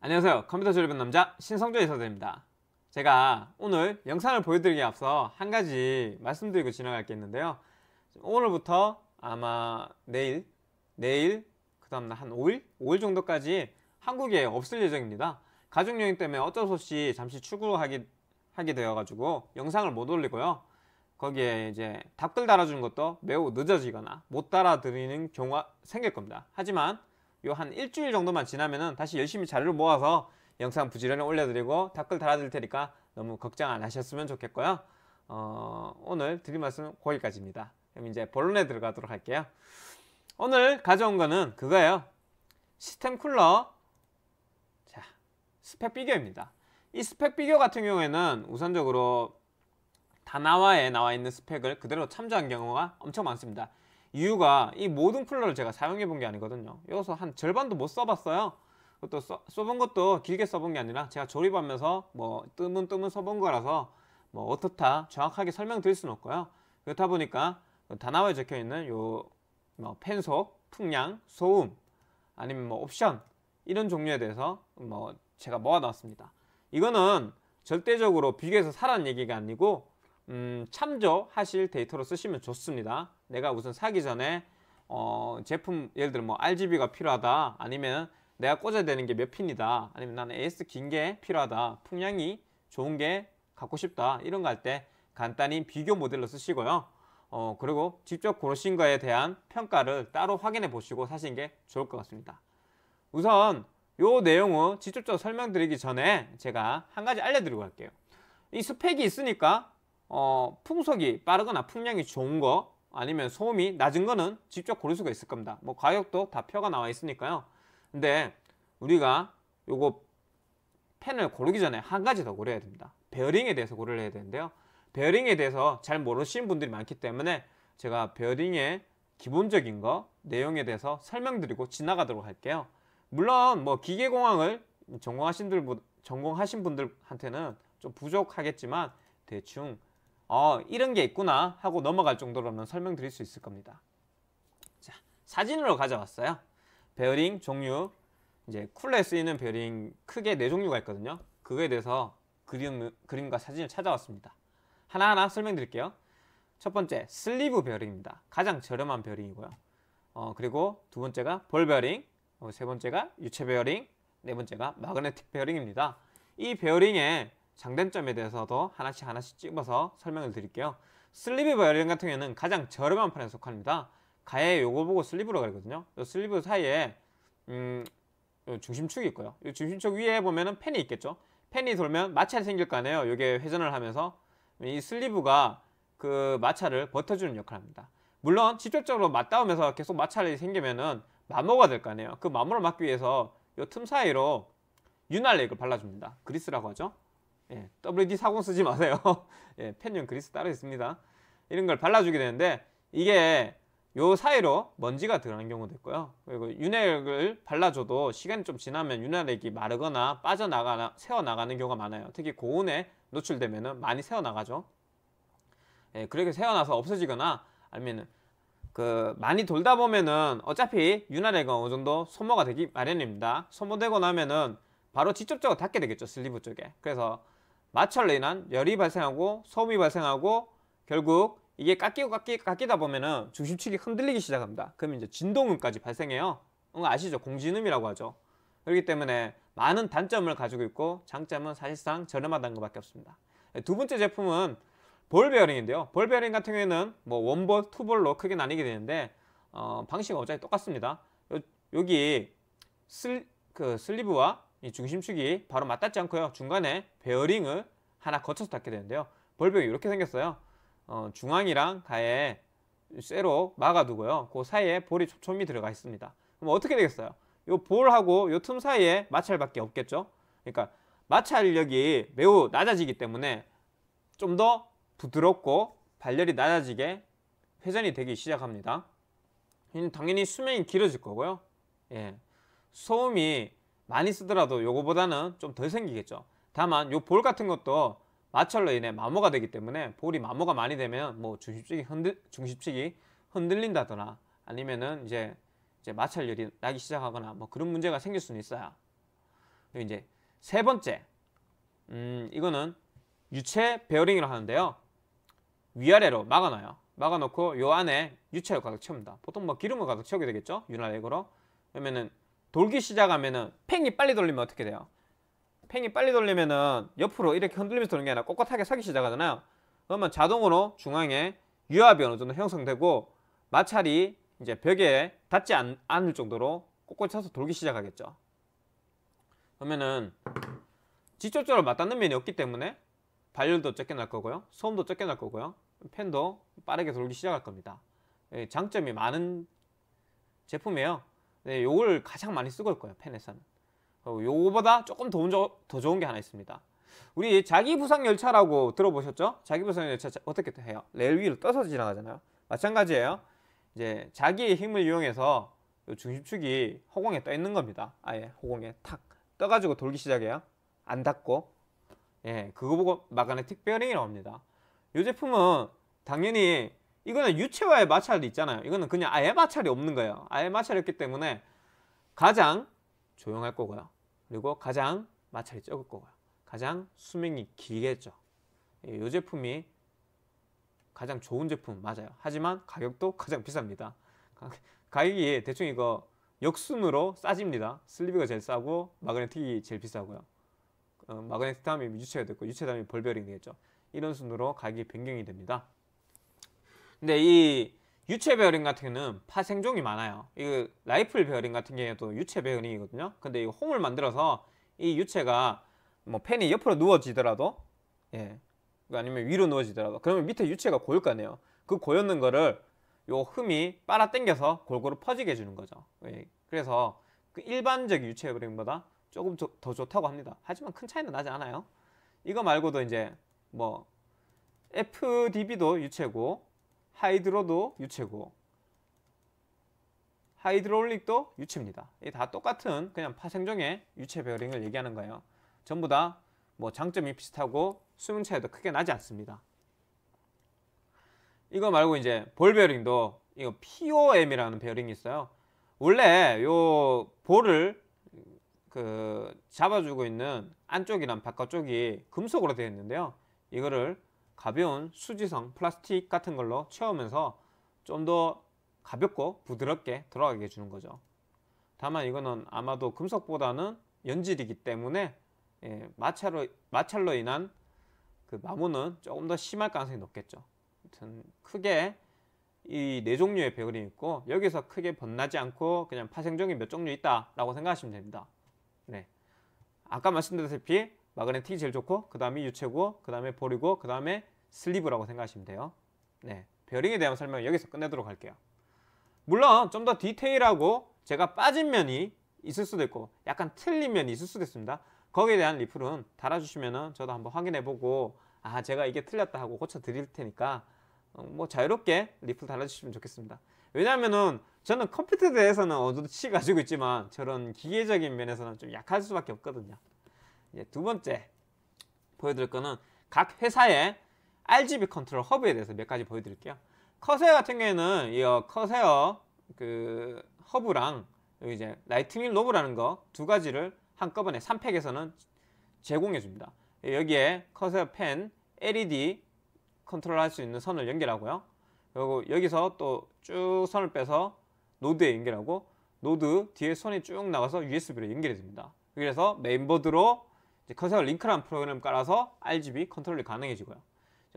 안녕하세요 컴퓨터 조립은 남자 신성조 이사장입니다 제가 오늘 영상을 보여드리기에 앞서 한 가지 말씀드리고 지나갈 게 있는데요 오늘부터 아마 내일 내일 그 다음날 한 5일? 5일 정도까지 한국에 없을 예정입니다 가족여행 때문에 어쩔 수 없이 잠시 출국하게 하게 되어가지고 영상을 못 올리고요 거기에 이제 답글 달아주는 것도 매우 늦어지거나 못 달아드리는 경우가 생길 겁니다. 하지만 요 한 일주일 정도만 지나면은 다시 열심히 자료를 모아서 영상 부지런히 올려드리고 답글 달아드릴 테니까 너무 걱정 안 하셨으면 좋겠고요. 어, 오늘 드릴 말씀은 거기까지입니다. 그럼 이제 본론에 들어가도록 할게요. 오늘 가져온 거는 그거예요. 시스템 쿨러 자, 스펙 비교입니다. 이 스펙 비교 같은 경우에는 우선적으로 다나와에 나와 있는 스펙을 그대로 참조한 경우가 엄청 많습니다. 이유가 이 모든 쿨러를 제가 사용해 본 게 아니거든요. 여기서 한 절반도 못 써봤어요. 또 써, 써본 것도 길게 써본 게 아니라 제가 조립하면서 뭐 뜨문뜨문 써본 거라서 뭐 어떻다 정확하게 설명드릴 수는 없고요. 그렇다 보니까 다나와에 적혀있는 요뭐 펜소, 풍량, 소음, 아니면 뭐 옵션 이런 종류에 대해서 뭐 제가 모아놨습니다. 이거는 절대적으로 비교해서 사라는 얘기가 아니고 음, 참조하실 데이터로 쓰시면 좋습니다. 내가 우선 사기 전에 어, 제품 예를 들어 뭐 RGB가 필요하다 아니면 내가 꽂아야 되는 게 몇 핀이다 아니면 나는 AS 긴 게 필요하다 풍량이 좋은 게 갖고 싶다 이런 거 할 때 간단히 비교 모델로 쓰시고요 어, 그리고 직접 고르신 거에 대한 평가를 따로 확인해 보시고 사시는 게 좋을 것 같습니다 우선 요 내용을 직접적으로 설명드리기 전에 제가 한 가지 알려드리고 갈게요 이 스펙이 있으니까 어, 풍속이 빠르거나 풍량이 좋은 거 아니면 소음이 낮은 거는 직접 고를 수가 있을 겁니다. 뭐 가격도 다 표가 나와 있으니까요. 근데 우리가 요거 펜을 고르기 전에 한 가지 더 고려해야 됩니다. 베어링에 대해서 고려를 해야 되는데요. 베어링에 대해서 잘 모르시는 분들이 많기 때문에 제가 베어링의 기본적인 거 내용에 대해서 설명드리고 지나가도록 할게요. 물론 뭐 기계공학을 전공하신 분들 전공하신 분들한테는 좀 부족하겠지만 대충 어, 이런 게 있구나 하고 넘어갈 정도로는 설명드릴 수 있을 겁니다. 자, 사진으로 가져왔어요. 베어링 종류, 이제 쿨러에 쓰이는 베어링 크게 네 종류가 있거든요. 그거에 대해서 그림, 그림과 사진을 찾아왔습니다. 하나하나 설명드릴게요. 첫 번째, 슬리브 베어링입니다. 가장 저렴한 베어링이고요. 어, 그리고 두 번째가 볼 베어링, 어, 세 번째가 유체 베어링, 네 번째가 마그네틱 베어링입니다. 이 베어링에 장단점에 대해서도 하나씩 하나씩 찍어서 설명을 드릴게요. 슬리브 베어링 같은 경우에는 가장 저렴한 판에 속합니다. 가에 요거 보고 슬리브로 가러거든요요 슬리브 사이에 음, 요 중심축이 있고요. 요 중심축 위에 보면은 펜이 있겠죠. 팬이 돌면 마찰이 생길 거 아니에요. 요게 회전을 하면서 이 슬리브가 그 마찰을 버텨주는 역할을 합니다. 물론 직접적으로 맞닿으면서 계속 마찰이 생기면은 마모가 될 거 아니에요. 그 마모를 막기 위해서 요 틈 사이로 윤활액을 발라줍니다. 그리스라고 하죠. 예, WD 4 0 쓰지 마세요. 예, 펜용 그리스 따로 있습니다. 이런 걸 발라주게 되는데 이게 요 사이로 먼지가 들어가는 경우도 있고요. 그리고 윤활액을 발라줘도 시간이 좀 지나면 윤활액이 마르거나 빠져나가나 새어나가는 경우가 많아요. 특히 고온에 노출되면 많이 새어나가죠. 예, 그렇게 새어나서 없어지거나 아니면 그 많이 돌다 보면은 어차피 윤활액은 어느 정도 소모가 되기 마련입니다. 소모되고 나면은 바로 직접적으로 닿게 되겠죠. 슬리브 쪽에. 그래서 마찰로 인한 열이 발생하고 소음이 발생하고 결국 이게 깎이고 깎이, 깎이다 보면은 중심축이 흔들리기 시작합니다. 그러면 이제 진동음까지 발생해요. 응, 아시죠? 공진음이라고 하죠. 그렇기 때문에 많은 단점을 가지고 있고 장점은 사실상 저렴하다는 것밖에 없습니다. 네, 두 번째 제품은 볼 베어링인데요. 볼 베어링 같은 경우에는 뭐 원볼, 투볼로 크게 나뉘게 되는데 어, 방식은 어차피 똑같습니다. 요, 기 슬, 그 슬리브와 이 중심축이 바로 맞닿지 않고요. 중간에 베어링을 하나 거쳐서 닿게 되는데요. 벌벽이 이렇게 생겼어요. 어, 중앙이랑 가에 쇠로 막아두고요. 그 사이에 볼이 촘촘히 들어가 있습니다. 그럼 어떻게 되겠어요? 이 볼하고 요 틈 사이에 마찰밖에 없겠죠? 그러니까 마찰력이 매우 낮아지기 때문에 좀 더 부드럽고 발열이 낮아지게 회전이 되기 시작합니다. 당연히 수명이 길어질 거고요. 예. 소음이 많이 쓰더라도 요거보다는 좀 덜 생기겠죠. 다만 요 볼 같은 것도 마찰로 인해 마모가 되기 때문에 볼이 마모가 많이 되면 뭐 중심축이 흔들 중심축이 흔들린다거나 아니면은 이제 이제 마찰열이 나기 시작하거나 뭐 그런 문제가 생길 수는 있어요. 그리고 이제 세 번째, 음 이거는 유체 베어링이라고 하는데요. 위아래로 막아놔요. 막아놓고 요 안에 유체를 가득 채웁니다. 보통 뭐 기름을 가득 채우게 되겠죠? 윤활액으로. 그러면은 돌기 시작하면은 팽이 빨리 돌리면 어떻게 돼요? 팽이 빨리 돌리면은 옆으로 이렇게 흔들리면서 도는 게 아니라 꼿꼿하게 서기 시작하잖아요. 그러면 자동으로 중앙에 유압이 어느 정도 형성되고 마찰이 이제 벽에 닿지 않, 을 정도로 꼿꼿이 서서 돌기 시작하겠죠. 그러면은 직접적으로 맞닿는 면이 없기 때문에 발열도 적게 날 거고요. 소음도 적게 날 거고요. 팬도 빠르게 돌기 시작할 겁니다. 예, 장점이 많은 제품이에요. 네, 요걸 가장 많이 쓰고 있고요. 팬에서는. 어, 요거보다 조금 더, 조, 더 좋은 게 하나 있습니다. 우리 자기 부상 열차라고 들어보셨죠? 자기 부상 열차 어떻게 해요? 레일 위를 떠서 지나가잖아요. 마찬가지예요. 이제 자기의 힘을 이용해서 중심축이 허공에 떠 있는 겁니다. 아예 허공에 탁 떠가지고 돌기 시작해요. 안 닿고 예 그거 보고 막그네틱베어링이라옵니다이 제품은 당연히 이거는 유체와의 마찰이 있잖아요. 이거는 그냥 아예 마찰이 없는 거예요. 아예 마찰이 없기 때문에 가장 조용할 거고요. 그리고 가장 마찰이 적을 거고요. 가장 수명이 길겠죠. 이 제품이 가장 좋은 제품 맞아요. 하지만 가격도 가장 비쌉니다. 가격이 대충 이거 역순으로 싸집니다. 슬리브가 제일 싸고 마그네틱이 제일 비싸고요. 어, 마그네틱 다음에 유체가 됐고 유체 다음에 벌별이 되겠죠. 이런 순으로 가격이 변경이 됩니다. 근데 이 유체 베어링 같은 경우는 파생종이 많아요 이 라이플 베어링 같은 경우에도 유체 베어링이거든요 근데 이 홈을 만들어서 이 유체가 뭐 펜이 옆으로 누워지더라도 예 아니면 위로 누워지더라도 그러면 밑에 유체가 고일 거 아니에요 그 고였는 거를 요 흠이 빨아 당겨서 골고루 퍼지게 해주는 거죠 예. 그래서 그일반적 유체 베어링보다 조금 더, 더 좋다고 합니다 하지만 큰 차이는 나지 않아요 이거 말고도 이제 뭐 FDB도 유체고 하이드로도 유체고 하이드로올릭도 유체입니다. 다 똑같은 그냥 파생종의 유체 베어링을 얘기하는 거예요. 전부 다 뭐 장점이 비슷하고 수명 차이도 크게 나지 않습니다. 이거 말고 이제 볼 베어링도 이거 POM이라는 베어링이 있어요. 원래 요 볼을 그 잡아주고 있는 안쪽이랑 바깥쪽이 금속으로 되어 있는데요. 이거를 가벼운 수지성 플라스틱 같은 걸로 채우면서 좀 더 가볍고 부드럽게 들어가게 해주는 거죠. 다만 이거는 아마도 금속보다는 연질이기 때문에 예, 마찰로, 마찰로 인한 그 마모는 조금 더 심할 가능성이 높겠죠. 아무튼 크게 이 네 종류의 배열이 있고 여기서 크게 번나지 않고 그냥 파생종이 몇 종류 있다라고 생각하시면 됩니다. 네. 아까 말씀드렸다시피 마그네틱이 제일 좋고 그 다음에 유체고 그 다음에 볼이고 그 다음에 슬리브라고 생각하시면 돼요. 네, 베어링에 대한 설명은 여기서 끝내도록 할게요. 물론 좀 더 디테일하고 제가 빠진 면이 있을 수도 있고 약간 틀린 면이 있을 수도 있습니다. 거기에 대한 리플은 달아주시면 은 저도 한번 확인해보고 아 제가 이게 틀렸다 하고 고쳐드릴 테니까 어, 뭐 자유롭게 리플 달아주시면 좋겠습니다. 왜냐하면은 저는 컴퓨터에 대해서는 어느 정도 치 가지고 있지만 저런 기계적인 면에서는 좀 약할 수밖에 없거든요. 예, 두 번째 보여드릴 거는 각 회사의 RGB 컨트롤 허브에 대해서 몇 가지 보여드릴게요. 커세어 같은 경우에는 이 커세어 그 허브랑 여기 이제 라이트닝 로브라는 거 두 가지를 한꺼번에 3팩에서는 제공해 줍니다. 예, 여기에 커세어 펜 LED 컨트롤 할 수 있는 선을 연결하고요. 그리고 여기서 또 쭉 선을 빼서 노드에 연결하고 노드 뒤에 선이 쭉 나가서 USB로 연결해 줍니다. 그래서 메인보드로 이제 커세 그 링크라는 프로그램 을 깔아서 RGB 컨트롤이 가능해지고요.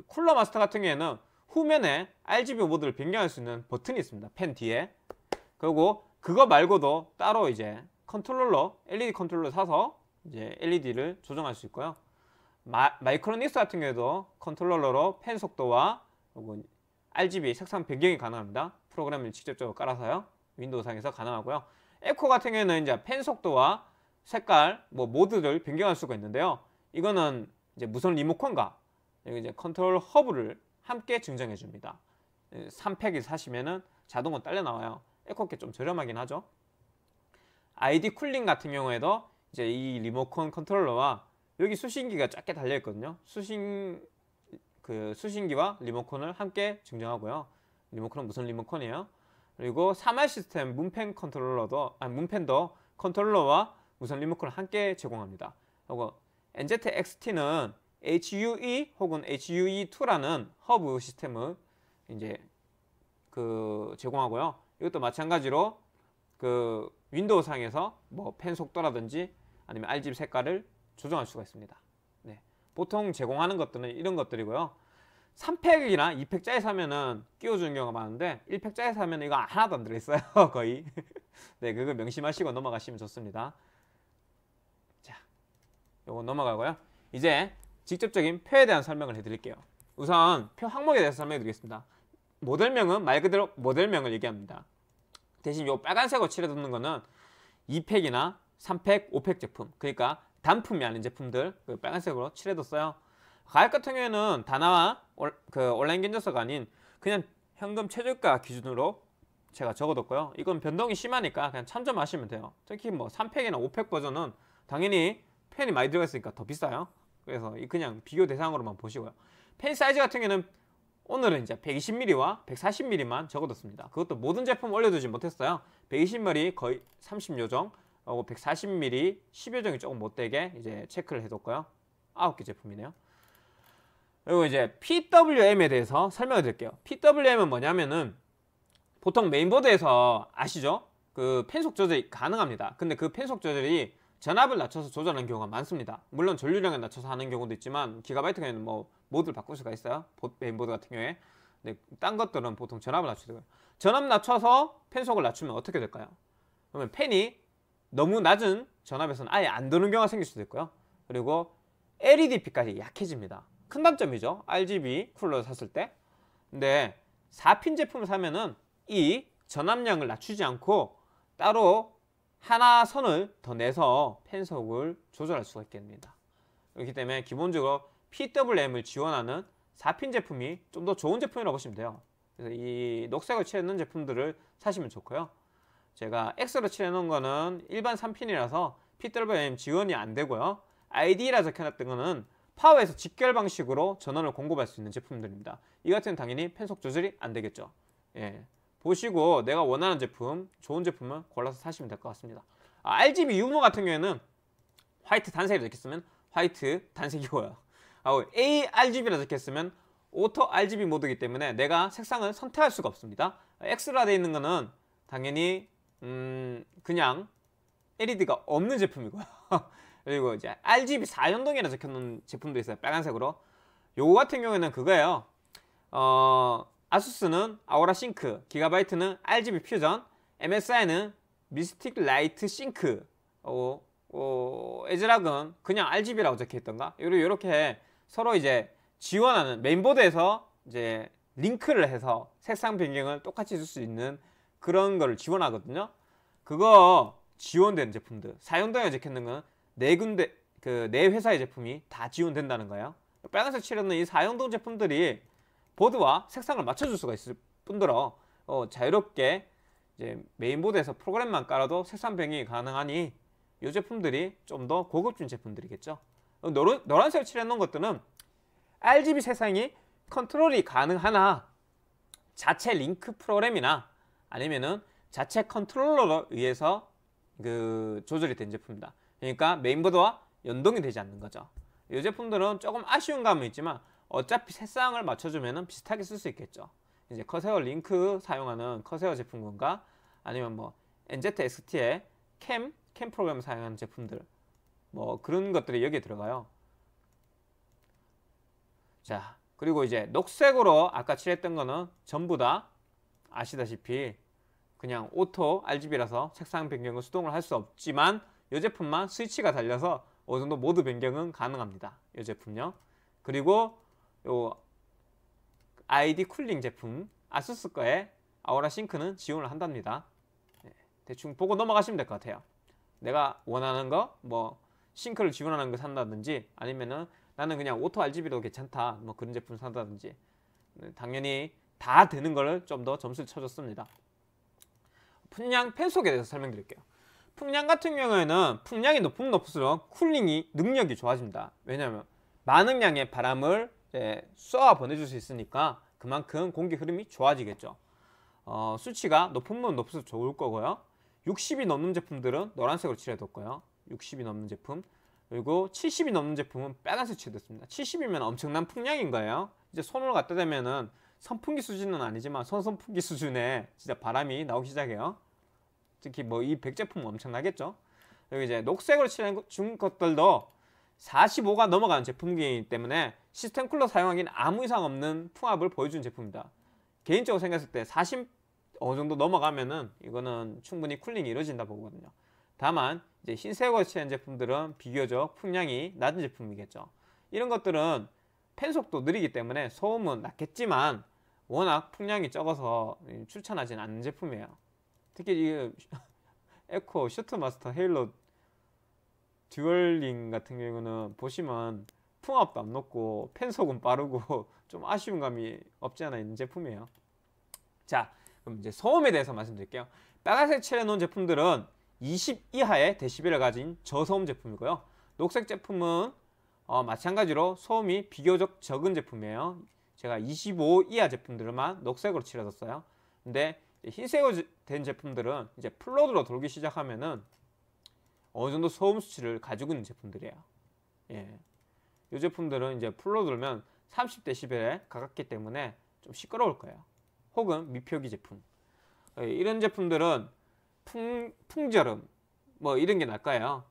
쿨러 마스터 같은 경우에는 후면에 RGB 모드를 변경할 수 있는 버튼이 있습니다. 펜 뒤에. 그리고 그거 말고도 따로 이제 컨트롤러, LED 컨트롤러 사서 이제 LED를 조정할 수 있고요. 마, 이크로닉스 같은 경우에도 컨트롤러로 펜 속도와 혹은 RGB 색상 변경이 가능합니다. 프로그램을 직접적으로 깔아서요. 윈도우상에서 가능하고요. 에코 같은 경우에는 이제 펜 속도와 색깔, 뭐 모드를 변경할 수가 있는데요. 이거는 이제 무선 리모컨과 이제 컨트롤 허브를 함께 증정해 줍니다. 3팩을 사시면은 자동으로 딸려 나와요. 에코께 좀 저렴하긴 하죠. ID 쿨링 같은 경우에도 이제 이 리모컨 컨트롤러와 여기 수신기가 작게 달려 있거든요. 수신 그 수신기와 리모컨을 함께 증정하고요. 리모컨은 무선 리모컨이에요? 그리고 3R 시스템 문펜 컨트롤러도 아니 문펜도 컨트롤러와 무선 리모컨을 함께 제공합니다. 하고 NZ XT는 HUE 혹은 HUE2라는 허브 시스템을 이제 그 제공하고요. 이것도 마찬가지로 그 윈도우 상에서 뭐 펜 속도라든지 아니면 RGB 색깔을 조정할 수가 있습니다. 네. 보통 제공하는 것들은 이런 것들이고요. 3팩이나 2팩짜리 사면은 끼워주는 경우가 많은데 1팩짜리 사면 이거 하나도 안 들어있어요 거의 네 그거 명심하시고 넘어가시면 좋습니다 요거 넘어가고요. 이제 직접적인 표에 대한 설명을 해드릴게요. 우선 표 항목에 대해서 설명해드리겠습니다. 모델명은 말 그대로 모델명을 얘기합니다. 대신 요 빨간색으로 칠해두는 거는 2팩이나 3팩, 5팩 제품 그러니까 단품이 아닌 제품들 그 빨간색으로 칠해뒀어요. 가액 같은 경우에는 단화와 올, 그 온라인 견적서가 아닌 그냥 현금 최저가 기준으로 제가 적어뒀고요. 이건 변동이 심하니까 그냥 참조마시면 돼요. 특히 뭐 3팩이나 5팩 버전은 당연히 펜이 많이 들어가 있으니까 더 비싸요. 그래서 그냥 비교 대상으로만 보시고요. 펜 사이즈 같은 경우는 오늘은 이제 120mm와 140mm만 적어뒀습니다. 그것도 모든 제품 올려두지 못했어요. 120mm 거의 30요정, 140mm 10요정이 조금 못되게 이제 체크를 해뒀고요. 9개 제품이네요. 그리고 이제 PWM에 대해서 설명을 드릴게요. PWM은 뭐냐면은 보통 메인보드에서 아시죠? 그 펜속 조절이 가능합니다. 근데 그 펜속 조절이 전압을 낮춰서 조절하는 경우가 많습니다. 물론 전류량을 낮춰서 하는 경우도 있지만 기가바이트 경우에는 뭐 모드를 바꿀 수가 있어요. 메인보드 같은 경우에. 근데 딴 것들은 보통 전압을 낮추더라고요. 전압 낮춰서 팬 속을 낮추면 어떻게 될까요? 그러면 팬이 너무 낮은 전압에서는 아예 안 도는 경우가 생길 수도 있고요. 그리고 LEDP까지 약해집니다. 큰 단점이죠. RGB 쿨러 를 샀을 때. 근데 4핀 제품을 사면은 이 전압량을 낮추지 않고 따로 하나 선을 더 내서 펜속을 조절할 수가 있겠 됩니다. 그렇기 때문에 기본적으로 PWM을 지원하는 4핀 제품이 좀 더 좋은 제품이라고 보시면 돼요. 그래서 이 녹색을 칠해놓은 제품들을 사시면 좋고요. 제가 X로 칠해놓은 거는 일반 3핀이라서 PWM 지원이 안 되고요. ID라 적혀놨던 거는 파워에서 직결 방식으로 전원을 공급할 수 있는 제품들입니다. 이 같은 당연히 펜속 조절이 안 되겠죠. 예. 보시고 내가 원하는 제품, 좋은 제품을 골라서 사시면 될 것 같습니다. 아, RGB 유무 같은 경우에는 화이트 단색이 적혔으면 화이트 단색이고요. 아, ARGB라 적혔으면 오토 RGB 모드이기 때문에 내가 색상을 선택할 수가 없습니다. X라 되어 있는 거는 당연히 음, 그냥 LED가 없는 제품이고요. 그리고 이제 RGB 4연동이라 적혀놓은 제품도 있어요. 빨간색으로. 요거 같은 경우에는 그거예요. 어, 아수스는 아우라 싱크, 기가바이트는 RGB 퓨전, MSI는 미스틱 라이트 싱크, 어, 어, 에즈락은 그냥 RGB라고 적혀있던가? 이렇게 서로 이제 지원하는 메인보드에서 이제 링크를 해서 색상 변경을 똑같이 줄 수 있는 그런 거를 지원하거든요. 그거 지원된 제품들, 사용당에 적혀있는 건 네 군데, 그 네 회사의 제품이 다 지원된다는 거예요. 빨간색 칠하는이 사용동 제품들이 보드와 색상을 맞춰줄 수가 있을 뿐더러 어, 자유롭게 이제 메인보드에서 프로그램만 깔아도 색상 변경이 가능하니 이 제품들이 좀 더 고급진 제품들이겠죠. 어, 노란, 노란색을 칠해놓은 것들은 RGB 색상이 컨트롤이 가능하나 자체 링크 프로그램이나 아니면은 자체 컨트롤러로 의해서 그 조절이 된 제품이다. 그러니까 메인보드와 연동이 되지 않는 거죠. 이 제품들은 조금 아쉬운 감은 있지만 어차피 색상을 맞춰주면 비슷하게 쓸 수 있겠죠. 이제 커세어 링크 사용하는 커세어 제품군과 아니면 뭐 NZXT의 캠, 캠 프로그램 사용하는 제품들 뭐 그런 것들이 여기에 들어가요. 자, 그리고 이제 녹색으로 아까 칠했던 거는 전부 다 아시다시피 그냥 오토 RGB라서 색상 변경을 수동으로 할수 없지만 이 제품만 스위치가 달려서 어느 정도 모드 변경은 가능합니다. 이 제품요. 그리고 요 아이디 쿨링 제품 아수스 거에 아우라 싱크는 지원을 한답니다. 네, 대충 보고 넘어가시면 될 것 같아요. 내가 원하는 거, 뭐 싱크를 지원하는 거 산다든지 아니면은 나는 그냥 오토 RGB도 괜찮다. 뭐 그런 제품 산다든지 네, 당연히 다 되는 거를 좀 더 점수를 쳐줬습니다. 풍량 펜속에 대해서 설명드릴게요. 풍량 같은 경우에는 풍량이 높으면 높을수록 쿨링이 능력이 좋아집니다. 왜냐하면 많은 양의 바람을 쏘아 예, 보내줄 수 있으니까 그만큼 공기 흐름이 좋아지겠죠. 어, 수치가 높으면 높을수록 좋을 거고요. 60이 넘는 제품들은 노란색으로 칠해뒀고요. 60이 넘는 제품 그리고 70이 넘는 제품은 빨간색 칠해뒀습니다. 70이면 엄청난 풍량인 거예요. 이제 손으로 갖다 대면은 선풍기 수준은 아니지만 선선풍기 수준의 진짜 바람이 나오기 시작해요. 특히 뭐 이 백제품 엄청나겠죠. 그리 이제 녹색으로 칠한 중 것들도 45가 넘어가는 제품이기 때문에 시스템 쿨러 사용하기는 아무 이상 없는 풍압을 보여준 제품입니다. 개인적으로 생각했을 때 40 어느 정도 넘어가면은 이거는 충분히 쿨링이 이루어진다 보거든요. 다만 이제 흰색 워치는 제품들은 비교적 풍량이 낮은 제품이겠죠. 이런 것들은 펜 속도 느리기 때문에 소음은 낮겠지만 워낙 풍량이 적어서 추천하진 않는 제품이에요. 특히 이 에코 슈트마스터 헤일로 듀얼링 같은 경우는 보시면 풍압도 안 높고 펜속은 빠르고 좀 아쉬운 감이 없지 않아 있는 제품이에요 자 그럼 이제 소음에 대해서 말씀드릴게요 빨간색 칠해놓은 제품들은 20 이하의 데시벨을 가진 저소음 제품이고요 녹색 제품은 어, 마찬가지로 소음이 비교적 적은 제품이에요 제가 25 이하 제품들만 녹색으로 칠해뒀어요 근데 흰색으로 된 제품들은 이제 플로드로 돌기 시작하면은 어느 정도 소음 수치를 가지고 있는 제품들이에요. 예. 이 제품들은 이제 풀로 돌면 30dB에 가깝기 때문에 좀 시끄러울 거예요. 혹은 미표기 제품. 예, 이런 제품들은 풍, 풍절음, 뭐 이런 게날거요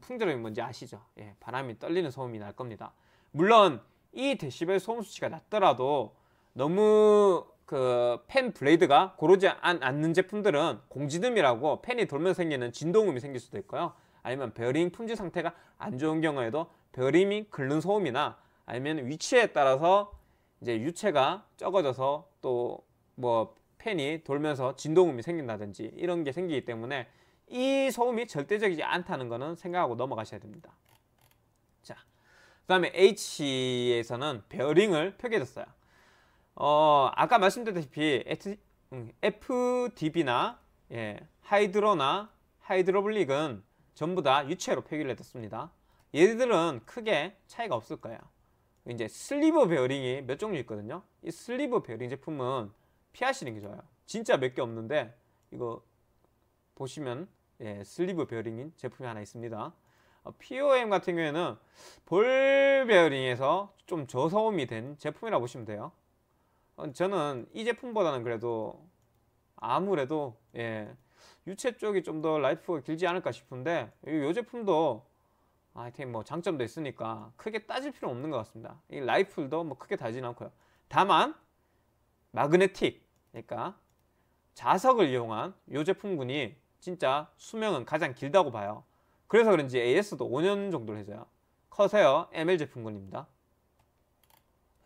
풍절음이 뭔지 아시죠? 예, 바람이 떨리는 소음이 날 겁니다. 물론 이 데시벨 소음 수치가 낮더라도 너무 그펜 블레이드가 고르지 않, 않는 제품들은 공지듬이라고 펜이 돌면서 생기는 진동음이 생길 수도 있고요. 아니면 베어링 품질 상태가 안 좋은 경우에도 베어링이 긁는 소음이나 아니면 위치에 따라서 이제 유체가 적어져서 또뭐 펜이 돌면서 진동음이 생긴다든지 이런 게 생기기 때문에 이 소음이 절대적이지 않다는 거는 생각하고 넘어가셔야 됩니다. 자, 그 다음에 H에서는 베어링을 표기해줬어요. 어, 아까 말씀드렸다시피 음, FDB나 예, 하이드로나 하이드로블릭은 전부 다 유체로 표기를 했습니다. 얘들은 크게 차이가 없을 거예요. 이제 슬리브 베어링이 몇 종류 있거든요. 이 슬리브 베어링 제품은 피하시는 게 좋아요. 진짜 몇 개 없는데 이거 보시면 예, 슬리브 베어링인 제품이 하나 있습니다. 어, POM 같은 경우에는 볼 베어링에서 좀 저소음이 된 제품이라고 보시면 돼요. 어, 저는 이 제품보다는 그래도 아무래도 예, 유채 쪽이 좀 더 라이프가 길지 않을까 싶은데 이 제품도 하여튼 뭐 장점도 있으니까 크게 따질 필요는 없는 것 같습니다. 이 라이플도 뭐 크게 다지 않고요. 다만 마그네틱 그러니까 자석을 이용한 이 제품군이 진짜 수명은 가장 길다고 봐요. 그래서 그런지 AS도 5년 정도를 해줘요. 커세어 ML 제품군입니다.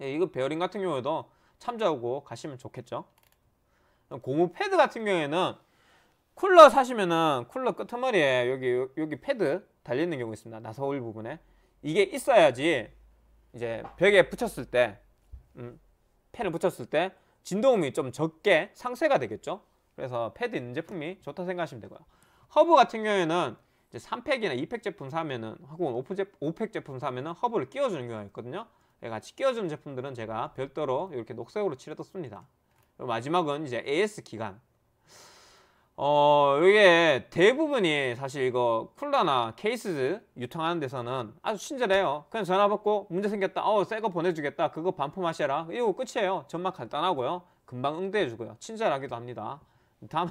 예, 이거 베어링 같은 경우에도 참조하고 가시면 좋겠죠. 고무 패드 같은 경우에는 쿨러 사시면은 쿨러 끝머리에 여기 여기 패드 달리는 경우 있습니다. 나서울 부분에 이게 있어야지 이제 벽에 붙였을 때 음, 펜을 붙였을 때 진동음이 좀 적게 상쇄가 되겠죠. 그래서 패드 있는 제품이 좋다 생각하시면 되고요. 허브 같은 경우에는 이제 3팩이나 2팩 제품 사면은 혹은 5팩 제품 사면은 허브를 끼워주는 경우가 있거든요. 같이 끼워준 제품들은 제가 별도로 이렇게 녹색으로 칠해뒀습니다. 마지막은 이제 AS 기간. 어, 이게 대부분이 사실 이거 쿨러나 케이스 유통하는 데서는 아주 친절해요. 그냥 전화 받고 문제 생겼다. 어, 새거 보내주겠다. 그거 반품하셔라. 이거 끝이에요. 정말 간단하고요. 금방 응대해주고요. 친절하기도 합니다. 다만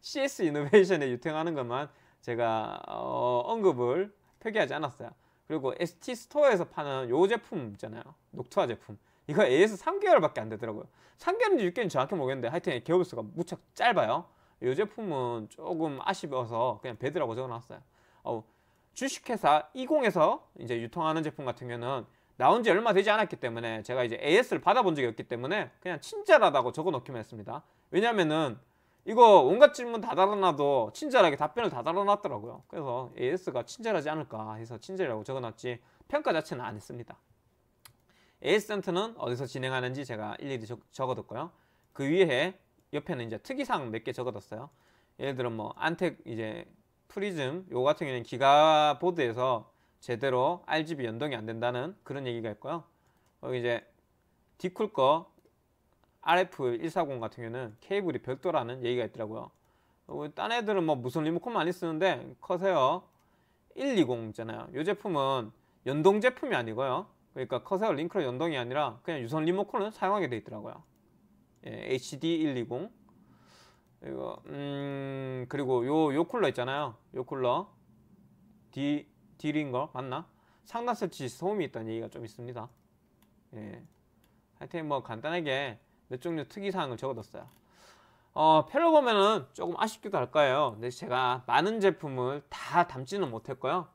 CS 이노베이션에 유통하는 것만 제가 어, 언급을 표기하지 않았어요. 그리고 ST 스토어에서 파는 요 제품 있잖아요. 녹투아 제품. 이거 AS 3개월밖에 안 되더라고요. 3개월인지 6개월인지 정확히 모르겠는데 하여튼 개월수가 무척 짧아요. 이 제품은 조금 아쉬워서 그냥 배드라고 적어놨어요. 어, 주식회사 20에서 이제 유통하는 제품 같은 경우는 나온 지 얼마 되지 않았기 때문에 제가 이제 AS를 받아본 적이 없기 때문에 그냥 친절하다고 적어놓기만 했습니다. 왜냐면은 이거 온갖 질문 다 달아놔도 친절하게 답변을 다 달아놨더라고요. 그래서 AS가 친절하지 않을까 해서 친절이라고 적어놨지 평가 자체는 안 했습니다. AS 센터는 어디서 진행하는지 제가 일일이 적어뒀고요. 그 위에 옆에는 이제 특이사항 몇 개 적어뒀어요. 예를 들어 뭐 안텍 이제 프리즘 요 같은 경우는 기가 보드에서 제대로 RGB 연동이 안 된다는 그런 얘기가 있고요. 여기 이제 디쿨 거 RF140 같은 경우는 케이블이 별도라는 얘기가 있더라고요. 어, 딴 애들은 뭐 무슨 리모컨 많이 쓰는데 커세어 120 있잖아요. 이 제품은 연동 제품이 아니고요. 그러니까 커세어 링크로 연동이 아니라 그냥 유선 리모컨을 사용하게 돼 있더라고요. 예, HD120 이거 음 그리고 요 요 쿨러 있잖아요. 요 쿨러 D D인 거 맞나? 상단 설치 소음이 있다는 얘기가 좀 있습니다. 예. 하여튼 뭐 간단하게 몇 종류 특이사항을 적어뒀어요. 어, 패러 보면은 조금 아쉽기도 할 거예요. 근데 제가 많은 제품을 다 담지는 못했고요.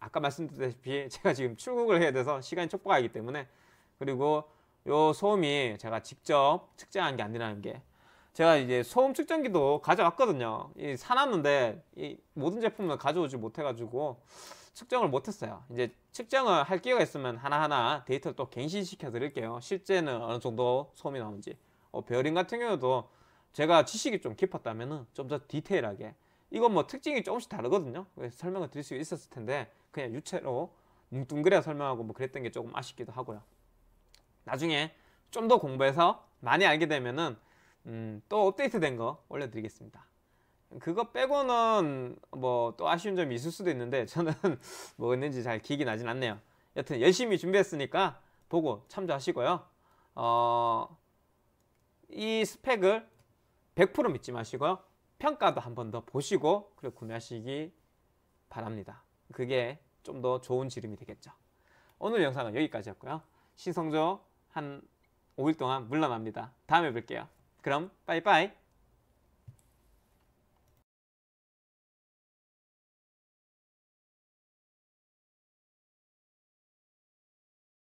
아까 말씀드렸다시피 제가 지금 출국을 해야 돼서 시간이 촉박하기 때문에 그리고 요 소음이 제가 직접 측정한 게 아니라는 게 제가 이제 소음 측정기도 가져왔거든요. 이 사놨는데 이 모든 제품을 가져오지 못해가지고 측정을 못했어요. 이제 측정을 할 기회가 있으면 하나하나 데이터를 또 갱신시켜 드릴게요. 실제는 어느 정도 소음이 나오는지. 어, 베어링 같은 경우도 제가 지식이 좀 깊었다면 좀 더 디테일하게 이건 뭐 특징이 조금씩 다르거든요. 그래서 설명을 드릴 수 있었을 텐데 그냥 유체로 뭉뚱그려 설명하고 뭐 그랬던 게 조금 아쉽기도 하고요. 나중에 좀 더 공부해서 많이 알게 되면은 음, 또 업데이트된 거 올려드리겠습니다. 그거 빼고는 뭐 또 아쉬운 점이 있을 수도 있는데 저는 뭐였는지 잘 기억이 나진 않네요. 여튼 열심히 준비했으니까 보고 참조하시고요. 어, 이 스펙을 100% 믿지 마시고요. 평가도 한 번 더 보시고 그리고 구매하시기 바랍니다. 그게 좀 더 좋은 지름이 되겠죠. 오늘 영상은 여기까지였고요. 신성조 한 5일 동안 물러납니다. 다음에 뵐게요. 그럼 빠이빠이.